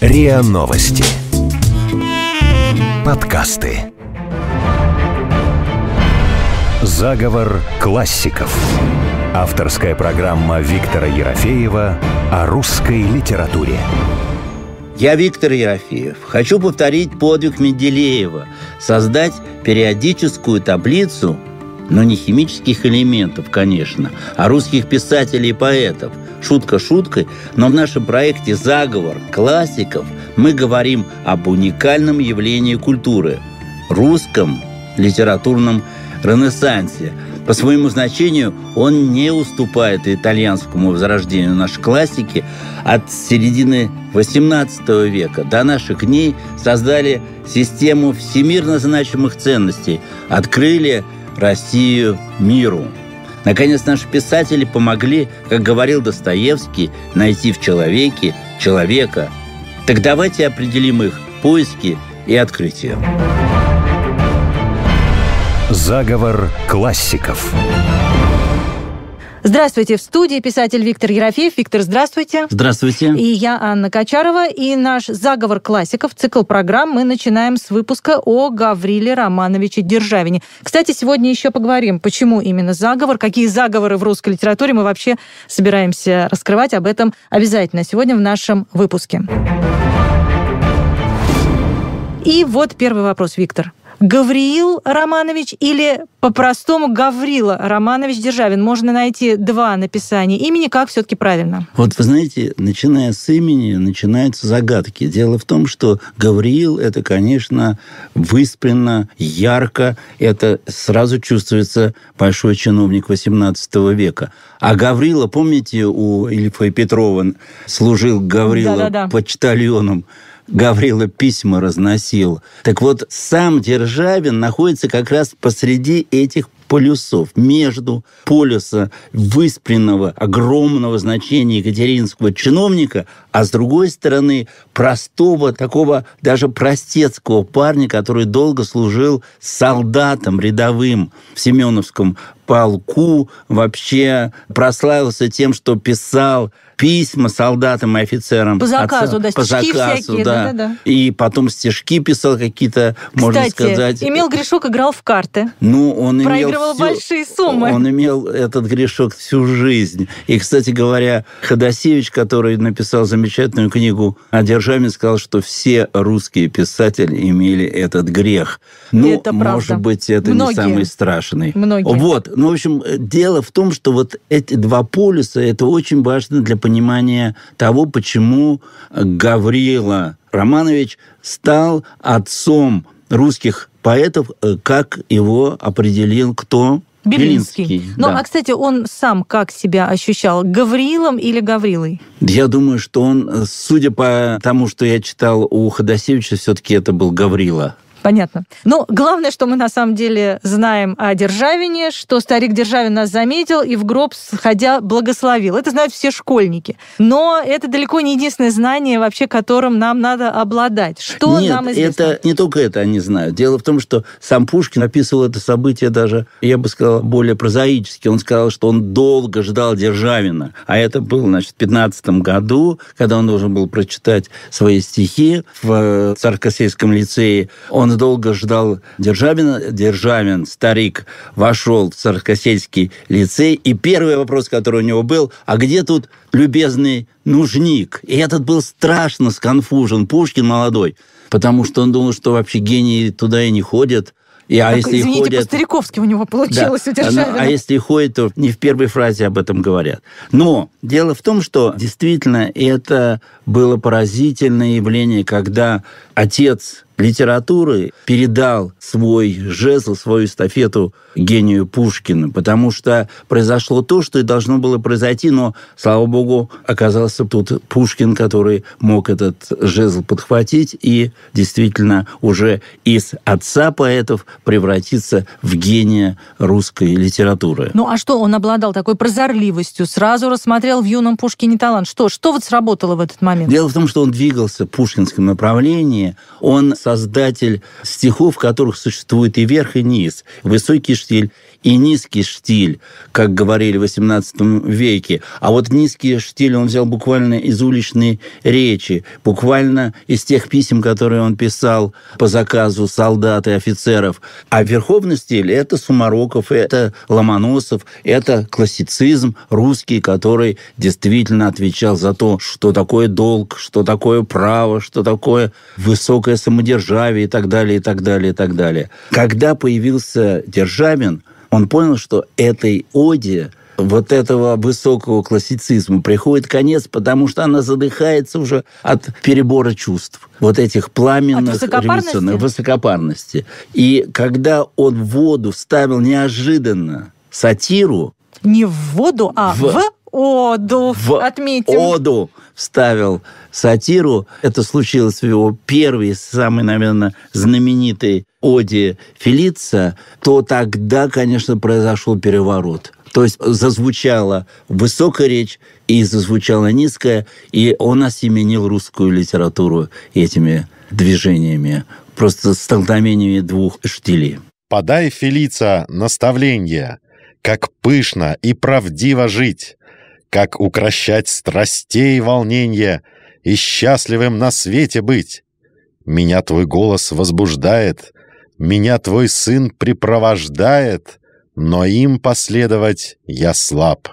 РИА Новости. Подкасты. Заговор классиков. Авторская программа Виктора Ерофеева о русской литературе. Я Виктор Ерофеев. Хочу повторить подвиг Менделеева, создать периодическую таблицу но не химических элементов, конечно, а русских писателей и поэтов. Шутка шуткой, но в нашем проекте «Заговор классиков» мы говорим об уникальном явлении культуры – русском литературном ренессансе. По своему значению он не уступает итальянскому возрождению нашей классики. От середины XVIII века до наших дней создали систему всемирно значимых ценностей, открыли – Россию миру. Наконец, наши писатели помогли, как говорил Достоевский, найти в человеке человека. Так давайте определим их поиски и открытия. Заговор классиков. Здравствуйте, в студии писатель Виктор Ерофеев. Виктор, здравствуйте. Здравствуйте. И я Анна Качарова, и наш «Заговор классиков», цикл программ мы начинаем с выпуска о Гавриле Романовиче Державине. Кстати, сегодня еще поговорим, почему именно заговор, какие заговоры в русской литературе мы вообще собираемся раскрывать. Об этом обязательно сегодня в нашем выпуске. И вот первый вопрос, Виктор. Гавриил Романович или по-простому Гаврила Романович Державин. Можно найти два написания имени. Как все-таки правильно? Вот вы знаете, начиная с имени, начинаются загадки. Дело в том, что Гавриил – это, конечно, выспренно, ярко. Это сразу чувствуется большой чиновник XVIII века. А Гаврила, помните, у Ильфа и Петрова служил Гаврила да -да -да. почтальоном. Гаврила письма разносил. Так вот, сам Державин находится как раз посреди этих полюсов, между полюса выспренного, огромного значения екатеринского чиновника, а с другой стороны простого, такого даже простецкого парня, который долго служил солдатом рядовым в Семеновском полку, вообще прославился тем, что писал письма солдатам и офицерам. По заказу, отца, да, по стишки заказу, всякие. Да. Да, да, да. И потом стишки писал какие-то, можно сказать. Эмил Гришок играл в карты. Ну, он Проигрывал имел всю, большие суммы. Он имел этот Гришок всю жизнь. И, кстати говоря, Ходосевич, который написал замечательную книгу о державе, сказал, что все русские писатели имели этот грех. Ну, это правда. может быть, это Многие. не самый страшный. Многие. Вот. Ну, в общем, дело в том, что вот эти два полюса, это очень важно для понимания понимание того, почему Гаврила Романович стал отцом русских поэтов, э, как его определил кто? Белинский. Белинский ну, да. а, кстати, он сам как себя ощущал? Гаврилом или Гаврилой? Я думаю, что он, э, судя по тому, что я читал у Ходосевича, все-таки это был Гаврила. Понятно. Но ну, главное, что мы на самом деле знаем о Державине, что старик Державин нас заметил и в гроб, сходя, благословил. Это знают все школьники. Но это далеко не единственное знание, вообще которым нам надо обладать. Что Нет, нам известно? это не только это они знают. Дело в том, что сам Пушкин описывал это событие даже, я бы сказал, более прозаически. Он сказал, что он долго ждал Державина. А это было, значит, в 15 году, когда он должен был прочитать свои стихи в э, Царкосельском лицее. Он он долго ждал Державина. Державин, старик, вошел в Царскосельский лицей, и первый вопрос, который у него был, а где тут любезный нужник? И этот был страшно сконфужен, Пушкин молодой, потому что он думал, что вообще гении туда и не ходят, и, а так, если извините, ходят... по-стариковски у него получилось да. у Державина. Ну, а если ходит то не в первой фразе об этом говорят. Но дело в том, что действительно это было поразительное явление, когда отец литературы передал свой жезл, свою эстафету гению Пушкина, потому что произошло то, что и должно было произойти, но, слава богу, оказался тут Пушкин, который мог этот жезл подхватить и действительно уже из отца поэтов превратиться в гения русской литературы. Ну а что, он обладал такой прозорливостью, сразу рассмотрел в юном Пушкине талант. Что, что вот сработало в этот момент? Дело в том, что он двигался в пушкинском направлении, он со создатель стихов, в которых существует и верх, и низ, высокий штиль, и низкий штиль, как говорили в XVIII веке. А вот низкий штиль он взял буквально из уличной речи, буквально из тех писем, которые он писал по заказу солдат и офицеров. А верховный стиль – это Сумароков, это Ломоносов, это классицизм русский, который действительно отвечал за то, что такое долг, что такое право, что такое высокое самодержавие и так далее, и так далее, и так далее. Когда появился Державин, он понял, что этой оде вот этого высокого классицизма приходит конец, потому что она задыхается уже от перебора чувств, вот этих пламенных от высокопарности. высокопарности. И когда он в воду вставил неожиданно сатиру, не в воду, а в, в оду в отметим. оду вставил сатиру. Это случилось в его первой, самой, наверное, знаменитой оде Фелица, то тогда, конечно, произошел переворот. То есть зазвучала высокая речь и зазвучала низкая, и он осеменил русскую литературу этими движениями, просто столкновениями двух штилей. «Подай, Фелица, наставление, как пышно и правдиво жить, как укращать страстей и волнения и счастливым на свете быть. Меня твой голос возбуждает, меня твой сын припровождает, но им последовать я слаб.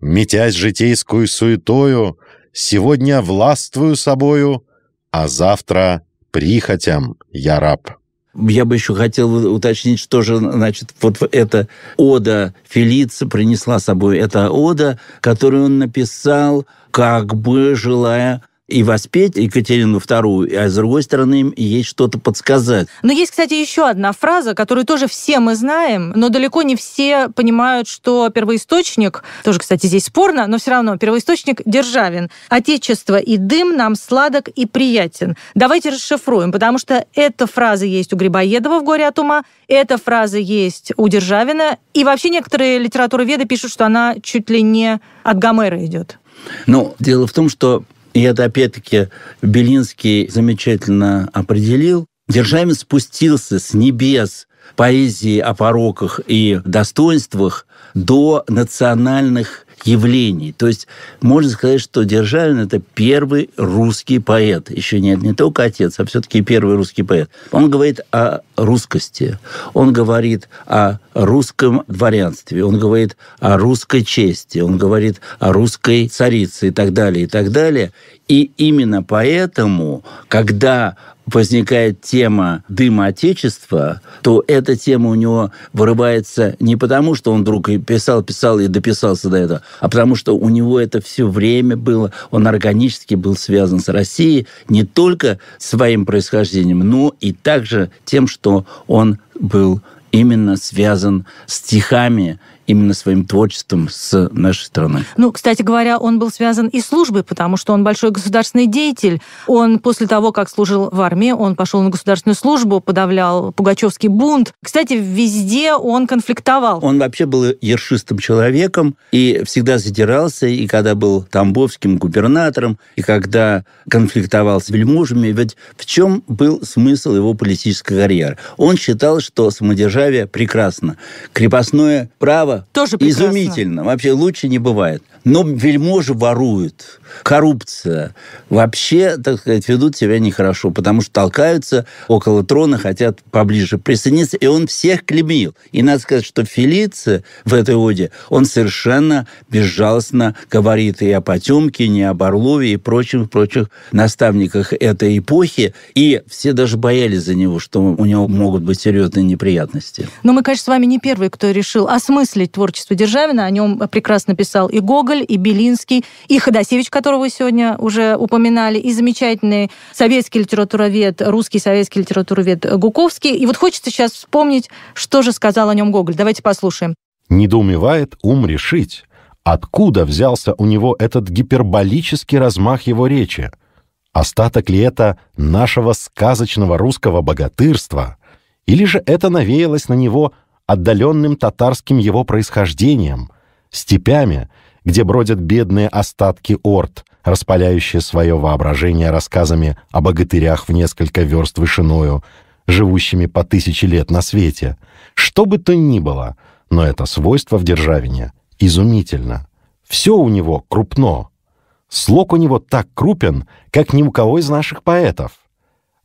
Метясь житейскую суетою, сегодня властвую собою, а завтра прихотям я раб. Я бы еще хотел уточнить, что же, значит, вот эта ода Фелица принесла с собой. Это ода, которую он написал, как бы желая и воспеть Екатерину II, а с другой стороны им ей что-то подсказать. Но есть, кстати, еще одна фраза, которую тоже все мы знаем, но далеко не все понимают, что первоисточник, тоже, кстати, здесь спорно, но все равно первоисточник Державин. «Отечество и дым нам сладок и приятен». Давайте расшифруем, потому что эта фраза есть у Грибоедова в «Горе от ума», эта фраза есть у Державина, и вообще некоторые литературоведы пишут, что она чуть ли не от Гомера идет. Ну, дело в том, что и это, опять-таки, Белинский замечательно определил. Державин спустился с небес поэзии о пороках и достоинствах до национальных явлений. То есть можно сказать, что Державин – это первый русский поэт. Еще нет, не только отец, а все-таки первый русский поэт. Он говорит о русскости, он говорит о русском дворянстве, он говорит о русской чести, он говорит о русской царице и так далее, и так далее. И именно поэтому, когда возникает тема дыма Отечества, то эта тема у него вырывается не потому, что он вдруг и писал, писал и дописался до этого, а потому что у него это все время было, он органически был связан с Россией не только своим происхождением, но и также тем, что он был именно связан с стихами именно своим творчеством с нашей страны. Ну, кстати говоря, он был связан и с службой, потому что он большой государственный деятель. Он после того, как служил в армии, он пошел на государственную службу, подавлял Пугачевский бунт. Кстати, везде он конфликтовал. Он вообще был ершистым человеком и всегда задирался, и когда был тамбовским губернатором, и когда конфликтовал с вельможами. Ведь в чем был смысл его политической карьеры? Он считал, что самодержавие прекрасно. Крепостное право тоже прекрасно. Изумительно. Вообще лучше не бывает. Но вельможи воруют. Коррупция. Вообще, так сказать, ведут себя нехорошо, потому что толкаются около трона, хотят поближе присоединиться, и он всех клемил. И надо сказать, что Фелиция в этой оде, он совершенно безжалостно говорит и о Потемкине, и об Орлове, и прочих, прочих наставниках этой эпохи, и все даже боялись за него, что у него могут быть серьезные неприятности. Но мы, конечно, с вами не первые, кто решил осмыслить творчество Державина, о нем прекрасно писал и Гоголь, Гегель, и Белинский, и Ходосевич, которого вы сегодня уже упоминали, и замечательный советский литературовед, русский советский литературовед Гуковский. И вот хочется сейчас вспомнить, что же сказал о нем Гоголь. Давайте послушаем. «Недоумевает ум решить, откуда взялся у него этот гиперболический размах его речи. Остаток ли это нашего сказочного русского богатырства? Или же это навеялось на него отдаленным татарским его происхождением, степями, где бродят бедные остатки орд, распаляющие свое воображение рассказами о богатырях в несколько верст вышиною, живущими по тысячи лет на свете. Что бы то ни было, но это свойство в Державине изумительно. Все у него крупно. Слог у него так крупен, как ни у кого из наших поэтов.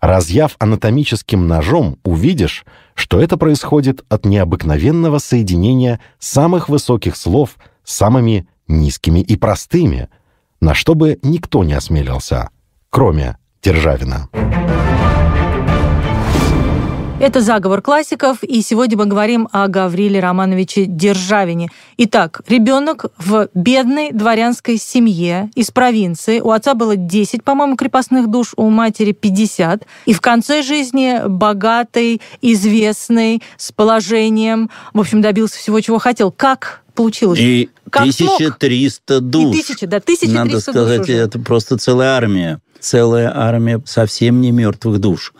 Разъяв анатомическим ножом, увидишь, что это происходит от необыкновенного соединения самых высоких слов с самыми низкими и простыми, на что бы никто не осмелился, кроме Державина. Это «Заговор классиков», и сегодня мы говорим о Гавриле Романовиче Державине. Итак, ребенок в бедной дворянской семье из провинции. У отца было 10, по-моему, крепостных душ, у матери 50. И в конце жизни богатый, известный, с положением, в общем, добился всего, чего хотел. Как получилось. И как 1300 душ. И тысячи, да, 1300 Надо сказать, душ это просто целая армия целая армия совсем не мертвых душ.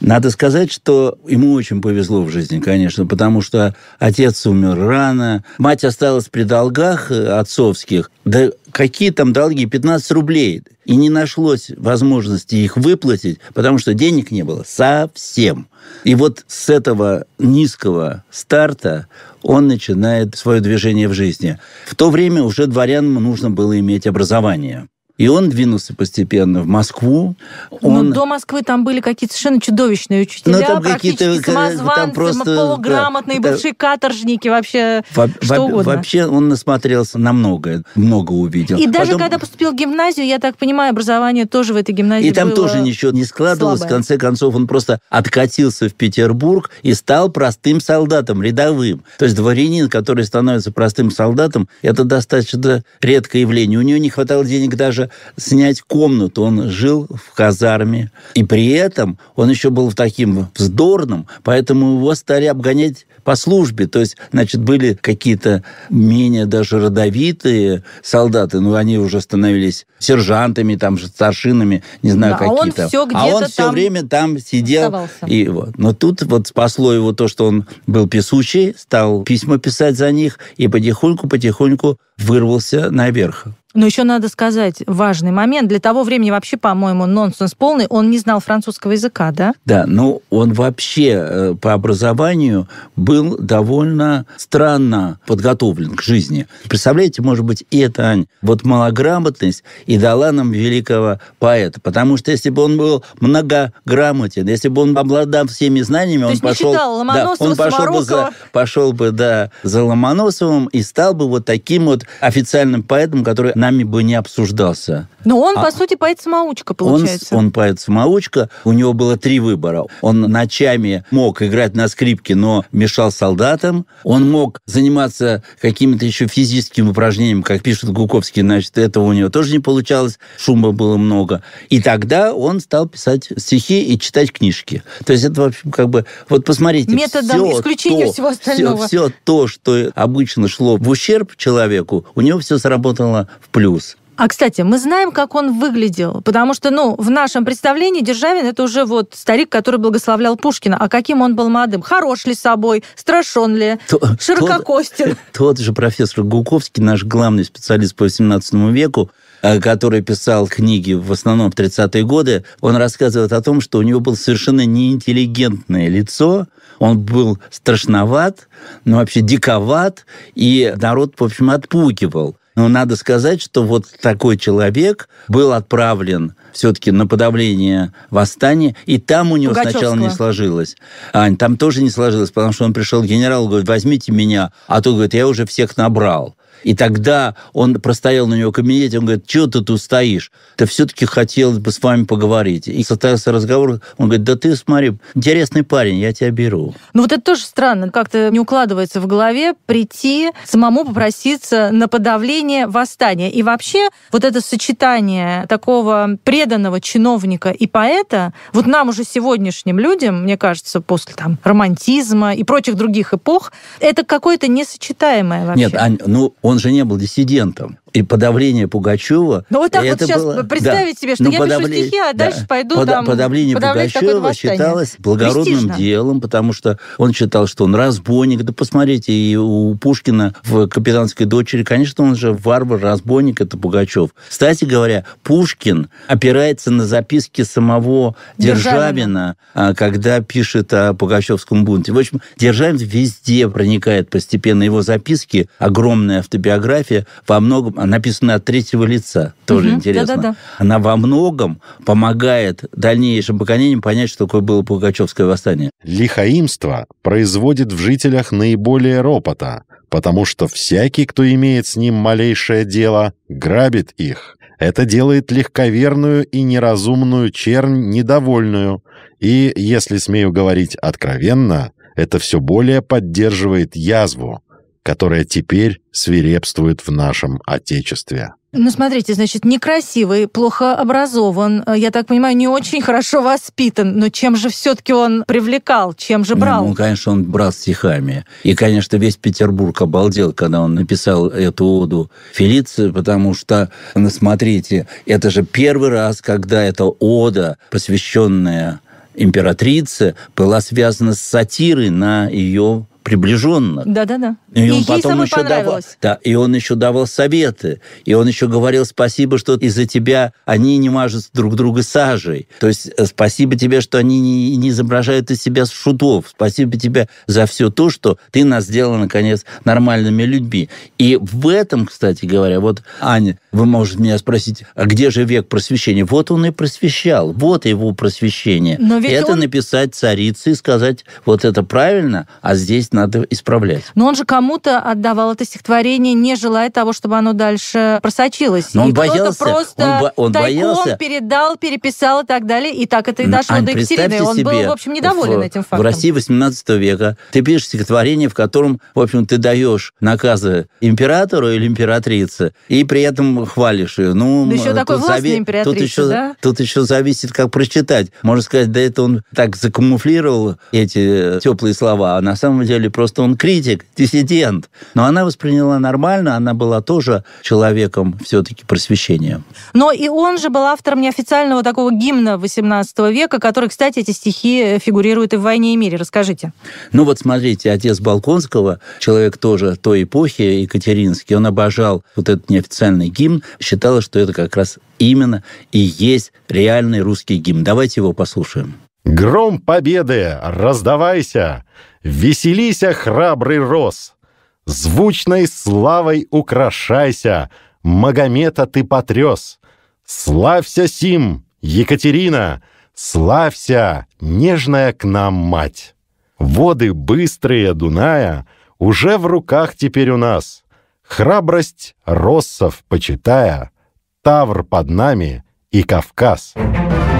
Надо сказать, что ему очень повезло в жизни, конечно, потому что отец умер рано, мать осталась при долгах э, отцовских. Да какие там долги? 15 рублей. И не нашлось возможности их выплатить, потому что денег не было совсем. И вот с этого низкого старта он начинает свое движение в жизни. В то время уже дворянам нужно было иметь образование. И он двинулся постепенно в Москву. Ну, он... Но до Москвы там были какие-то совершенно чудовищные учителя, ну, там практически э, самозванцы, там просто, полуграмотные, да, бывшие да, каторжники, вообще во, что во, угодно. Вообще он насмотрелся на многое, много увидел. И Потом... даже когда поступил в гимназию, я так понимаю, образование тоже в этой гимназии И там было тоже ничего не складывалось. Слабое. В конце концов, он просто откатился в Петербург и стал простым солдатом, рядовым. То есть дворянин, который становится простым солдатом, это достаточно редкое явление. У него не хватало денег даже снять комнату. Он жил в казарме. И при этом он еще был в таким вздорном, поэтому его стали обгонять по службе. То есть, значит, были какие-то менее даже родовитые солдаты, но ну, они уже становились сержантами, там же старшинами, не знаю, да, какие-то. А он все, а он время там сидел. И вот. Но тут вот спасло его то, что он был писучий, стал письма писать за них и потихоньку-потихоньку вырвался наверх. Но еще надо сказать важный момент. Для того времени вообще, по-моему, нонсенс полный. Он не знал французского языка, да? Да, ну он вообще э, по образованию был довольно странно подготовлен к жизни. Представляете, может быть, и это, Ань, вот малограмотность и дала нам великого поэта. Потому что если бы он был многограмотен, если бы он обладал всеми знаниями, То он пошел... Читал, да, он пошел бы, за, пошел бы да, за Ломоносовым и стал бы вот таким вот официальным поэтом, который нами бы не обсуждался. Но он, а, по сути, поэт-самоучка, получается. Он, он поэт-самоучка. У него было три выбора. Он ночами мог играть на скрипке, но мешал солдатам. Он мог заниматься какими-то еще физическими упражнениями, как пишет Гуковский, значит, этого у него тоже не получалось. Шума было много. И тогда он стал писать стихи и читать книжки. То есть это, в общем, как бы... Вот посмотрите, Методом все исключения то, всего остального. Все, все то, что обычно шло в ущерб человеку, у него все сработало в плюс. А, кстати, мы знаем, как он выглядел, потому что, ну, в нашем представлении Державин это уже вот старик, который благословлял Пушкина. А каким он был молодым? Хорош ли собой? Страшен ли? То, ширококостен? Тот, тот же профессор Гуковский, наш главный специалист по 18 веку, э, который писал книги в основном в 30-е годы, он рассказывает о том, что у него было совершенно неинтеллигентное лицо, он был страшноват, ну, вообще диковат, и народ, в общем, отпугивал. Но надо сказать, что вот такой человек был отправлен все-таки на подавление восстания, и там у него сначала не сложилось. Ань, там тоже не сложилось, потому что он пришел к генералу, говорит, возьмите меня, а тут говорит, я уже всех набрал. И тогда он простоял на него в кабинете, он говорит, что ты тут стоишь? Да все-таки хотелось бы с вами поговорить. И состоялся разговор, он говорит, да ты смотри, интересный парень, я тебя беру. Ну вот это тоже странно, как-то не укладывается в голове прийти, самому попроситься на подавление восстания. И вообще вот это сочетание такого преданного чиновника и поэта, вот нам уже сегодняшним людям, мне кажется, после там романтизма и прочих других эпох, это какое-то несочетаемое вообще. Нет, Ань, ну он он же не был диссидентом и подавление Пугачева. Ну вот так вот сейчас было... представить да. себе, что ну, я подавле... пишу стихи, а да. дальше пойду Под... там Подавление Пугачева считалось благородным Престижно. делом, потому что он считал, что он разбойник. Да посмотрите, и у Пушкина в «Капитанской дочери», конечно, он же варвар, разбойник, это Пугачев. Кстати говоря, Пушкин опирается на записки самого Державина, Державина а, когда пишет о Пугачевском бунте. В общем, Державин везде проникает постепенно. Его записки, огромная автобиография, во многом Написана от третьего лица. Тоже угу, интересно. Да-да-да. Она во многом помогает дальнейшим поколениям понять, что такое было Пугачевское восстание. Лихаимство производит в жителях наиболее ропота, потому что всякий, кто имеет с ним малейшее дело, грабит их. Это делает легковерную и неразумную чернь недовольную. И, если смею говорить откровенно, это все более поддерживает язву, которая теперь свирепствует в нашем Отечестве. Ну, смотрите, значит, некрасивый, плохо образован, э, я так понимаю, не очень хорошо воспитан, но чем же все-таки он привлекал, чем же брал? Ну, ну, конечно, он брал стихами. И, конечно, весь Петербург обалдел, когда он написал эту оду Фелиции, потому что, ну, смотрите, это же первый раз, когда эта ода, посвященная императрице, была связана с сатирой на ее приближенно. Да, да, да. И, и он потом еще давал, да, и он еще давал советы, и он еще говорил спасибо, что из-за тебя они не мажут друг друга сажей. То есть э, спасибо тебе, что они не, не изображают из себя шутов. Спасибо тебе за все то, что ты нас сделал наконец нормальными людьми. И в этом, кстати говоря, вот Аня, вы можете меня спросить, а где же век просвещения? Вот он и просвещал, вот его просвещение. Но ведь это он... написать царице и сказать, вот это правильно, а здесь есть, надо исправлять. Но он же кому-то отдавал это стихотворение, не желая того, чтобы оно дальше просочилось. Но и он боялся. Просто он, он боялся. передал, переписал и так далее. И так это и ну, дошло Ань, до Екатерины. Себе, был, в общем, недоволен в, этим фактом. В России 18 века ты пишешь стихотворение, в котором, в общем, ты даешь наказы императору или императрице, и при этом хвалишь ее. Ну, да еще такой властный зави... тут еще, да? Тут еще зависит, как прочитать. Можно сказать, да это он так закамуфлировал эти э, теплые слова, а на самом деле или просто он критик, диссидент. Но она восприняла нормально, она была тоже человеком все-таки просвещения. Но и он же был автором неофициального такого гимна 18 века, который, кстати, эти стихи э, фигурируют и в «Войне и мире». Расскажите. Ну вот смотрите, отец Балконского, человек тоже той эпохи, Екатеринский, он обожал вот этот неофициальный гимн, считал, что это как раз именно и есть реальный русский гимн. Давайте его послушаем. «Гром победы! Раздавайся! Веселися, а храбрый рос! Звучной славой украшайся, Магомета ты потряс! Славься, Сим, Екатерина! Славься, нежная к нам мать! Воды быстрые Дуная Уже в руках теперь у нас. Храбрость россов почитая, Тавр под нами и Кавказ. Кавказ.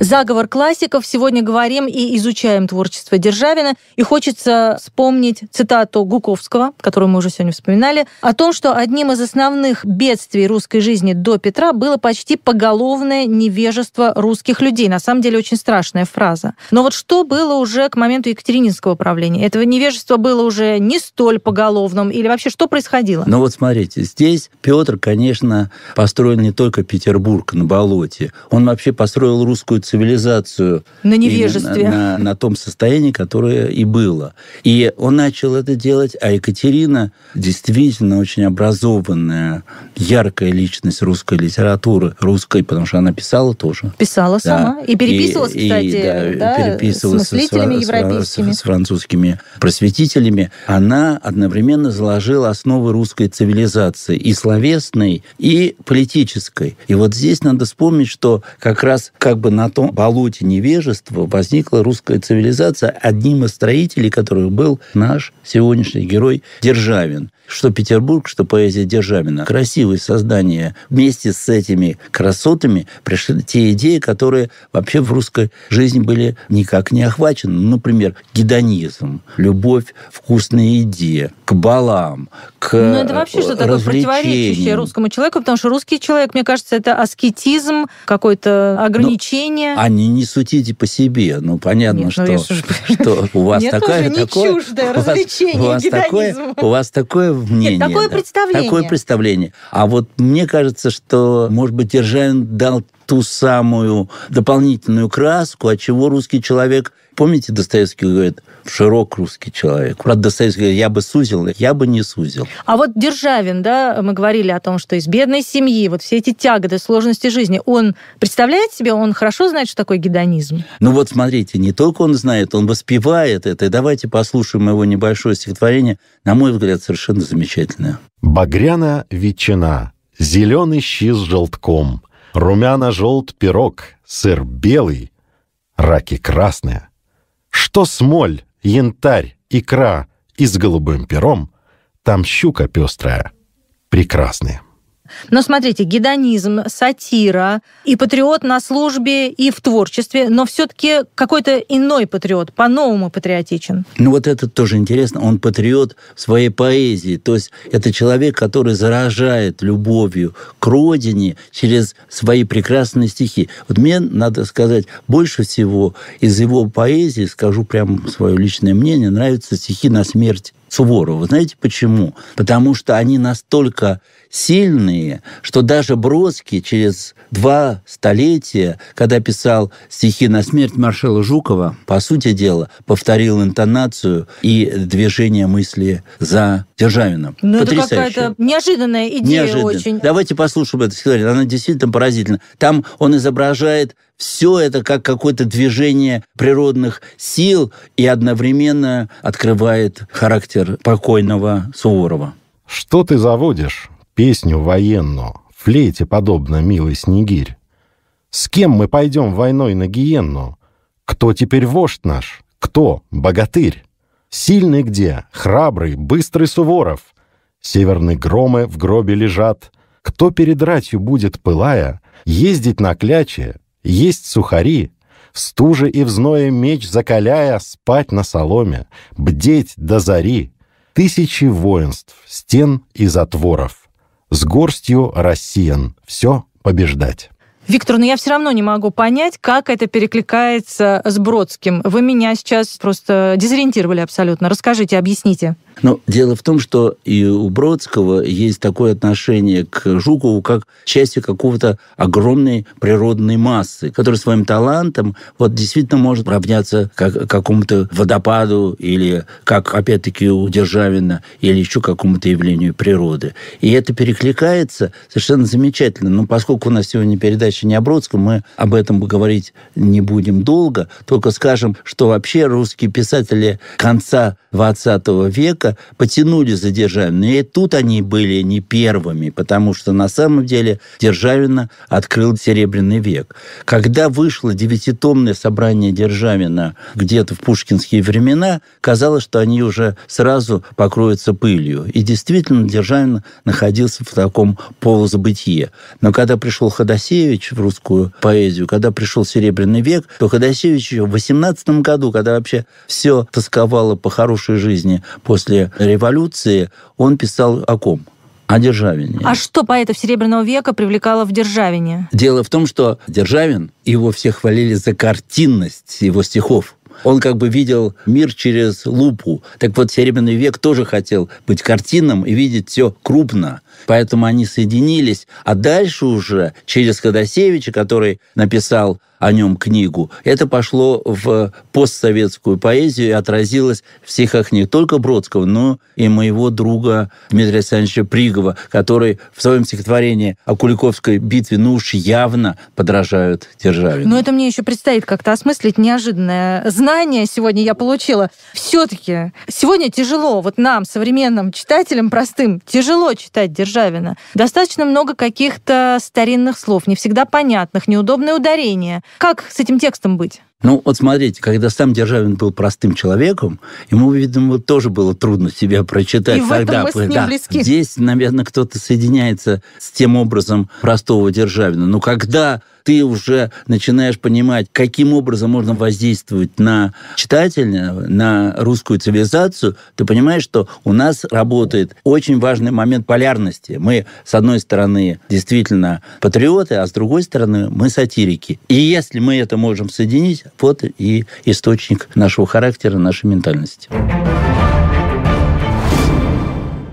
Заговор классиков. Сегодня говорим и изучаем творчество Державина. И хочется вспомнить цитату Гуковского, которую мы уже сегодня вспоминали, о том, что одним из основных бедствий русской жизни до Петра было почти поголовное невежество русских людей. На самом деле очень страшная фраза. Но вот что было уже к моменту Екатерининского правления? Этого невежества было уже не столь поголовным? Или вообще что происходило? Ну вот смотрите, здесь Петр, конечно, построил не только Петербург на болоте. Он вообще построил русскую цивилизацию на невежестве. На, на том состоянии, которое и было. И он начал это делать, а Екатерина действительно очень образованная, яркая личность русской литературы, русской, потому что она писала тоже. Писала да. сама. И переписывалась, и, кстати, и, да, да, переписывалась с мыслителями с, европейскими. С, с французскими просветителями. Она одновременно заложила основы русской цивилизации, и словесной, и политической. И вот здесь надо вспомнить, что как раз как бы на том болоте невежества возникла русская цивилизация, одним из строителей которых был наш сегодняшний герой Державин. Что Петербург, что поэзия Державина. Красивые создания. Вместе с этими красотами пришли те идеи, которые вообще в русской жизни были никак не охвачены. Ну, например, гедонизм, любовь, вкусная идея, к балам, к Ну, это э, вообще что-то такое противоречащее русскому человеку, потому что русский человек, мне кажется, это аскетизм, какое-то ограничение, Но не... Они не судите по себе. Ну, понятно, Нет, что, ну, что, что у вас Мне такое... Тоже такое, чуждое у вас, развлечение, у вас, такое, у вас такое мнение. Нет, такое да, представление. Такое представление. А вот мне кажется, что, может быть, Державин дал ту самую дополнительную краску, от чего русский человек... Помните, Достоевский говорит, широк русский человек. Про Достоевский говорит, я бы сузил, я бы не сузил. А вот Державин, да, мы говорили о том, что из бедной семьи, вот все эти тяготы, сложности жизни, он представляет себе, он хорошо знает, что такое гедонизм? Ну вот смотрите, не только он знает, он воспевает это. И давайте послушаем его небольшое стихотворение, на мой взгляд, совершенно замечательное. «Багряна ветчина, зеленый щи с желтком — Румяно-желт пирог, сыр белый, раки красные. Что смоль, янтарь, икра и с голубым пером, там щука пестрая, прекрасная. Но смотрите, гедонизм, сатира и патриот на службе и в творчестве, но все-таки какой-то иной патриот, по-новому патриотичен. Ну вот это тоже интересно. Он патриот в своей поэзии. То есть это человек, который заражает любовью к родине через свои прекрасные стихи. Вот мне, надо сказать, больше всего из его поэзии, скажу прямо свое личное мнение, нравятся стихи на смерть Суворова. Знаете почему? Потому что они настолько сильные, что даже Бродский через два столетия, когда писал стихи на смерть маршала Жукова, по сути дела, повторил интонацию и движение мысли за Державином. Ну, это какая-то неожиданная идея Неожиданно. очень. Давайте послушаем это стихотворение, она действительно поразительна. Там он изображает все это как какое-то движение природных сил и одновременно открывает характер покойного Суворова. Что ты заводишь? Песню военную. Флейте подобно, милый Снегирь. С кем мы пойдем войной на Гиенну? Кто теперь вождь наш? Кто богатырь? Сильный где? Храбрый, быстрый Суворов. Северные громы в гробе лежат. Кто перед ратью будет, пылая, ездить на кляче, есть сухари, в стуже и в зное меч закаляя, спать на соломе, бдеть до зари. Тысячи воинств, стен и затворов. С горстью россиян все побеждать. Виктор, но ну я все равно не могу понять, как это перекликается с Бродским. Вы меня сейчас просто дезориентировали абсолютно. Расскажите, объясните. Но дело в том, что и у Бродского есть такое отношение к Жукову как части какого-то огромной природной массы, который своим талантом вот действительно может равняться как какому-то водопаду или как, опять-таки, у Державина или еще какому-то явлению природы. И это перекликается совершенно замечательно. Но поскольку у нас сегодня передача не о Бродском, мы об этом говорить не будем долго, только скажем, что вообще русские писатели конца 20 века немножко потянули за Державина. И тут они были не первыми, потому что на самом деле Державина открыл Серебряный век. Когда вышло девятитомное собрание Державина где-то в пушкинские времена, казалось, что они уже сразу покроются пылью. И действительно Державин находился в таком полузабытии. Но когда пришел Ходосевич в русскую поэзию, когда пришел Серебряный век, то Ходосевич еще в 18 году, когда вообще все тосковало по хорошей жизни после после революции он писал о ком? о Державине. А что поэтов Серебряного века привлекало в Державине? Дело в том, что Державин, его все хвалили за картинность его стихов. Он как бы видел мир через лупу. Так вот, Серебряный век тоже хотел быть картинным и видеть все крупно. Поэтому они соединились. А дальше уже через Ходосевича, который написал о нем книгу, это пошло в постсоветскую поэзию и отразилось в стихах не только Бродского, но и моего друга Дмитрия Александровича Пригова, который в своем стихотворении о Куликовской битве, ну уж явно подражают Державину. Но это мне еще предстоит как-то осмыслить неожиданное знание сегодня я получила. Все-таки сегодня тяжело, вот нам, современным читателям простым, тяжело читать Державина Державина. Достаточно много каких-то старинных слов, не всегда понятных, неудобное ударение. Как с этим текстом быть? Ну, вот смотрите, когда сам Державин был простым человеком, ему, видимо, тоже было трудно себя прочитать. И в этом мы с ним да, близки. Здесь, наверное, кто-то соединяется с тем образом простого Державина. Но когда ты уже начинаешь понимать, каким образом можно воздействовать на читателя, на русскую цивилизацию, ты понимаешь, что у нас работает очень важный момент полярности. Мы, с одной стороны, действительно патриоты, а с другой стороны, мы сатирики. И если мы это можем соединить, вот и источник нашего характера, нашей ментальности.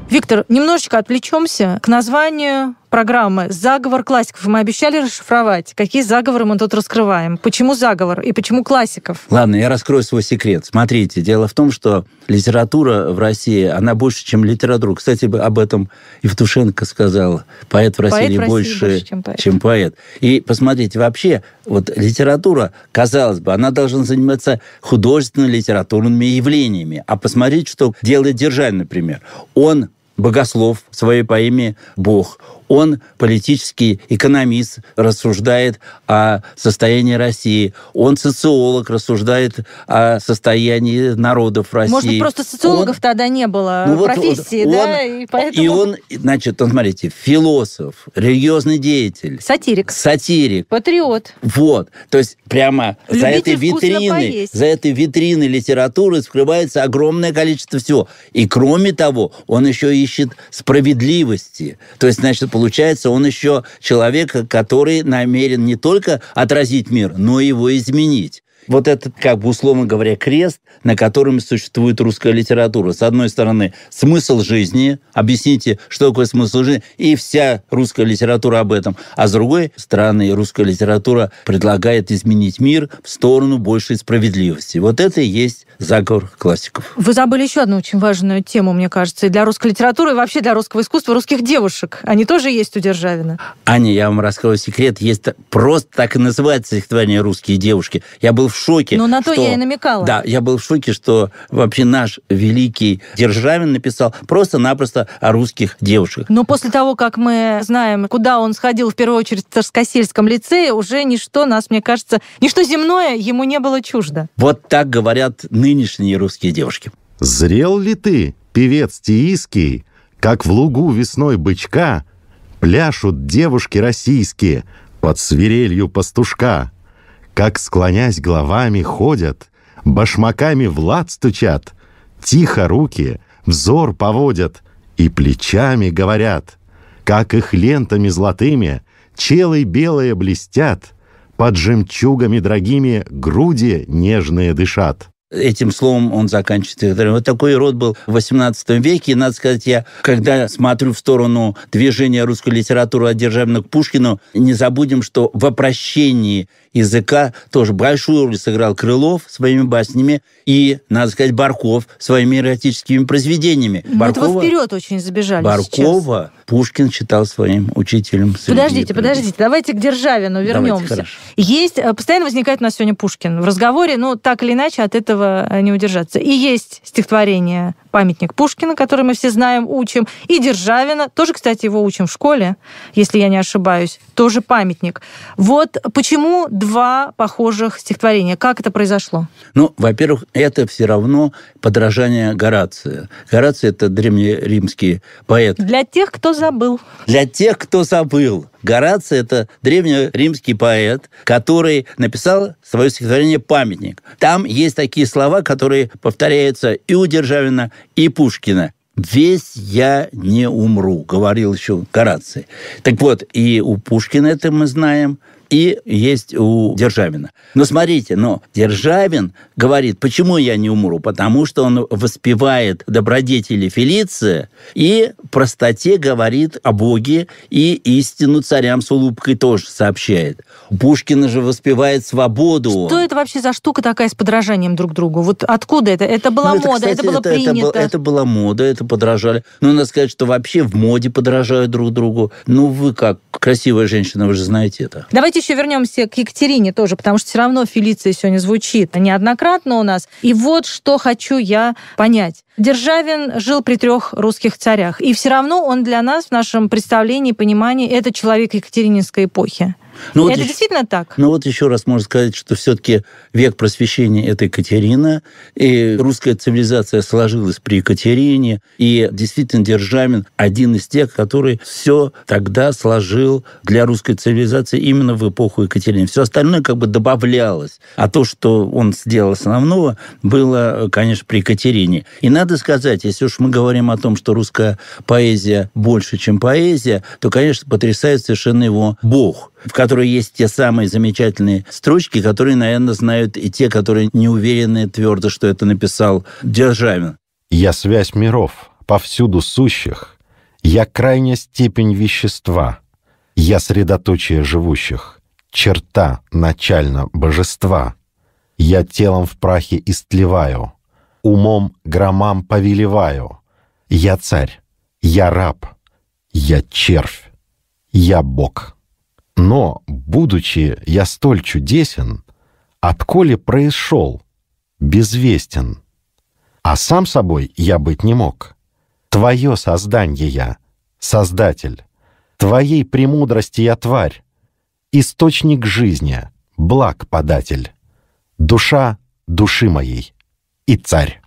Виктор, немножечко отвлечемся к названию программы «Заговор классиков». Мы обещали расшифровать, какие заговоры мы тут раскрываем. Почему заговор и почему классиков? Ладно, я раскрою свой секрет. Смотрите, дело в том, что литература в России, она больше, чем литература. Кстати, об этом Евтушенко сказал. Поэт в России поэт не в России больше, больше чем, поэт. чем поэт. И посмотрите, вообще, вот литература, казалось бы, она должна заниматься художественно-литературными явлениями. А посмотрите, что делает Державин, например. Он богослов, в своей поэме Бог. Он политический экономист, рассуждает о состоянии России. Он социолог, рассуждает о состоянии народов России. Может быть, просто социологов он, тогда не было ну, профессии, вот, он, да? И, поэтому... и он, значит, он, смотрите, философ, религиозный деятель. Сатирик. Сатирик. Патриот. Вот. То есть прямо Любитель за этой витриной, за этой витриной литературы скрывается огромное количество всего. И кроме того, он еще ищет справедливости. То есть, значит, получается, он еще человек, который намерен не только отразить мир, но и его изменить вот этот, как бы условно говоря, крест, на котором существует русская литература. С одной стороны, смысл жизни, объясните, что такое смысл жизни, и вся русская литература об этом. А с другой стороны, русская литература предлагает изменить мир в сторону большей справедливости. Вот это и есть заговор классиков. Вы забыли еще одну очень важную тему, мне кажется, и для русской литературы, и вообще для русского искусства, русских девушек. Они тоже есть у Державина. Аня, я вам раскрою секрет, есть просто так и называется стихотворение «Русские девушки». Я был в в шоке. Но ну, на то что, я и намекала. Да, я был в шоке, что вообще наш великий Державин написал просто-напросто о русских девушках. Но ну, после того, как мы знаем, куда он сходил в первую очередь в Тарскосельском лицее, уже ничто нас, мне кажется, ничто земное ему не было чуждо. Вот так говорят нынешние русские девушки. «Зрел ли ты, певец Тииский, как в лугу весной бычка пляшут девушки российские под свирелью пастушка?» как, склонясь головами, ходят, башмаками в лад стучат, тихо руки, взор поводят и плечами говорят, как их лентами золотыми челы белые блестят, под жемчугами дорогими груди нежные дышат. Этим словом он заканчивает. Вот такой род был в XVIII веке. И, надо сказать, я, когда смотрю в сторону движения русской литературы от Державина к Пушкину, не забудем, что в опрощении языка тоже большую роль сыграл Крылов своими баснями и, надо сказать, Барков своими эротическими произведениями. Но ну, Баркова, это вы вперед очень забежали Баркова сейчас. Пушкин читал своим учителем. Подождите, подождите, давайте к Державину вернемся. Давайте, хорошо. Есть, э, постоянно возникает у нас сегодня Пушкин в разговоре, но так или иначе от этого Э, не удержаться. И есть стихотворение памятник Пушкина, который мы все знаем, учим, и Державина, тоже, кстати, его учим в школе, если я не ошибаюсь, тоже памятник. Вот почему два похожих стихотворения? Как это произошло? Ну, во-первых, это все равно подражание Горация. Горация – это древнеримский поэт. Для тех, кто забыл. Для тех, кто забыл. Гораций – это древнеримский поэт, который написал свое стихотворение «Памятник». Там есть такие слова, которые повторяются и у Державина, и Пушкина. «Весь я не умру», — говорил еще Гораций. Так вот, и у Пушкина это мы знаем – и есть у Державина. Но смотрите, но Державин говорит, почему я не умру? Потому что он воспевает добродетели Фелиция и простоте говорит о Боге и истину царям с улыбкой тоже сообщает. Пушкина же воспевает свободу. Что это вообще за штука такая с подражанием друг другу? Вот откуда это? Это была ну, это, мода, кстати, это было это, принято. Это, это была мода, это подражали. Но ну, надо сказать, что вообще в моде подражают друг другу. Ну, вы как красивая женщина, вы же знаете это. Давайте Давайте еще вернемся к Екатерине тоже, потому что все равно Фелиция сегодня звучит неоднократно у нас. И вот что хочу я понять. Державин жил при трех русских царях, и все равно он для нас в нашем представлении и понимании это человек Екатерининской эпохи. Ну вот это еще, действительно так? Ну вот еще раз можно сказать, что все-таки век просвещения – это Екатерина, и русская цивилизация сложилась при Екатерине, и действительно Державин – один из тех, который все тогда сложил для русской цивилизации именно в эпоху Екатерины. Все остальное как бы добавлялось, а то, что он сделал основного, было, конечно, при Екатерине. И надо сказать, если уж мы говорим о том, что русская поэзия больше, чем поэзия, то, конечно, потрясает совершенно его Бог – в которой есть те самые замечательные строчки, которые, наверное, знают и те, которые не уверены твердо, что это написал Державин. «Я связь миров, повсюду сущих. Я крайняя степень вещества. Я средоточие живущих. Черта начально божества. Я телом в прахе истлеваю. Умом громам повелеваю. Я царь. Я раб. Я червь. Я бог». Но, будучи я столь чудесен, отколе происшел, безвестен. А сам собой я быть не мог. Твое создание я, Создатель, Твоей премудрости я тварь, Источник жизни, благ податель, Душа души моей и царь.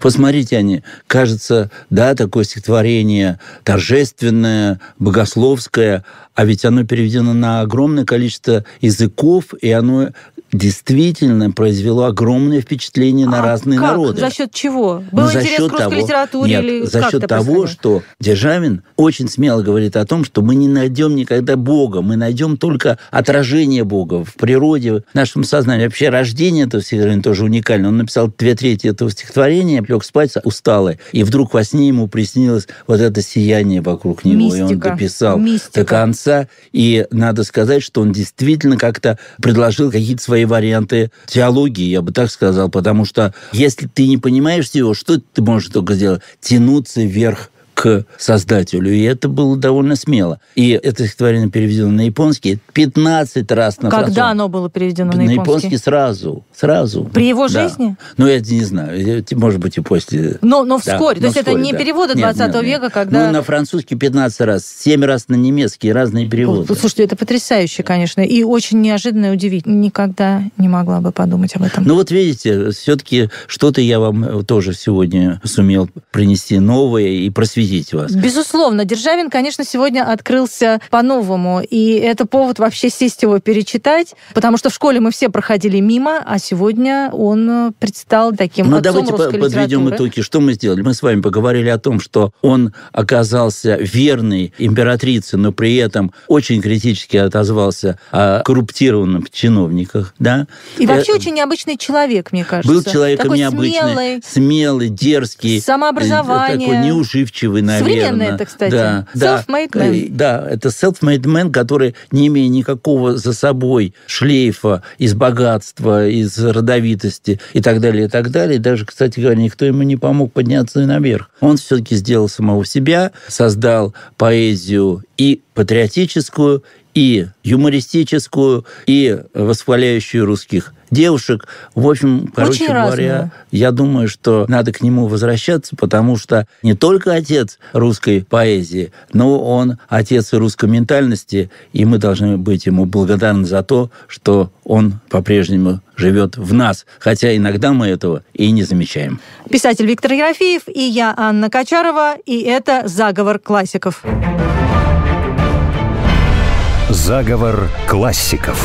Посмотрите они, кажется, да, такое стихотворение торжественное, богословское, а ведь оно переведено на огромное количество языков, и оно действительно произвело огромное впечатление а на разные как? народы. За счет чего? Был за интерес счет к того, литературе нет, или за счет того, что Державин очень смело говорит о том, что мы не найдем никогда Бога, мы найдем только отражение Бога в природе, в нашем сознании. Вообще рождение этого стихотворения тоже уникально. Он написал две трети этого стихотворения, лег спать усталый, и вдруг во сне ему приснилось вот это сияние вокруг него, Мистика. и он дописал Мистика. до конца. И надо сказать, что он действительно как-то предложил какие-то свои свои варианты теологии, я бы так сказал, потому что если ты не понимаешь всего, что ты можешь только сделать? Тянуться вверх к создателю. И это было довольно смело. И это стихотворение переведено на японский 15 раз на Когда французский. оно было переведено на, японский? На японский сразу. Сразу. При его да. жизни? Ну, я не знаю. Может быть, и после. Но, но вскоре. Да, То но есть вскоре, это не да. переводы 20 нет, нет, века, нет. Ну, когда... Ну, на французский 15 раз, 7 раз на немецкий, разные переводы. Слушайте, это потрясающе, конечно. И очень неожиданно и удивительно. Никогда не могла бы подумать об этом. Ну, вот видите, все-таки что-то я вам тоже сегодня сумел принести новое и просветить убедить вас. Безусловно, Державин, конечно, сегодня открылся по-новому, и это повод вообще сесть его перечитать, потому что в школе мы все проходили мимо, а сегодня он э, предстал таким ну, отцом давайте русской подведем литературы. итоги. Что мы сделали? Мы с вами поговорили о том, что он оказался верной императрице, но при этом очень критически отозвался о корруптированных чиновниках. Да? И вообще э- очень необычный человек, мне кажется. Был человеком такой необычный, смелый, смелый дерзкий, э, самообразование. такой неуживчивый первый, наверное. Современный это, кстати. Да, self-made man. Да, это self-made man, который, не имея никакого за собой шлейфа из богатства, из родовитости и так далее, и так далее. Даже, кстати говоря, никто ему не помог подняться наверх. Он все-таки сделал самого себя, создал поэзию и патриотическую, и юмористическую, и восхваляющую русских девушек. В общем, короче Очень говоря, разные. я думаю, что надо к нему возвращаться, потому что не только отец русской поэзии, но он отец и русской ментальности, и мы должны быть ему благодарны за то, что он по-прежнему живет в нас, хотя иногда мы этого и не замечаем. Писатель Виктор Ерофеев и я, Анна Качарова, и это «Заговор классиков». Заговор классиков.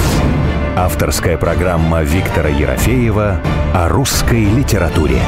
Авторская программа Виктора Ерофеева о русской литературе.